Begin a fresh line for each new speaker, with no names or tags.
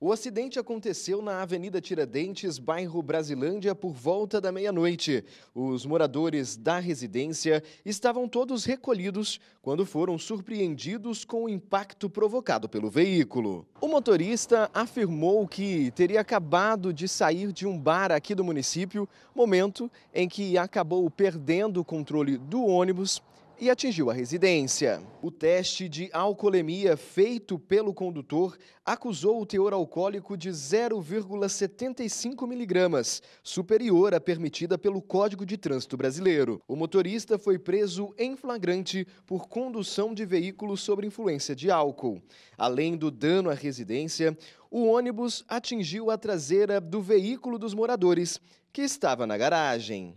O acidente aconteceu na Avenida Tiradentes, bairro Brasilândia, por volta da meia-noite. Os moradores da residência estavam todos recolhidos quando foram surpreendidos com o impacto provocado pelo veículo. O motorista afirmou que teria acabado de sair de um bar aqui do município, momento em que acabou perdendo o controle do ônibus e atingiu a residência. O teste de alcoolemia feito pelo condutor acusou o teor alcoólico de 0,75 miligramas, superior à permitida pelo Código de Trânsito Brasileiro. O motorista foi preso em flagrante por condução de veículo sob influência de álcool. Além do dano à residência, o ônibus atingiu a traseira do veículo dos moradores, que estava na garagem.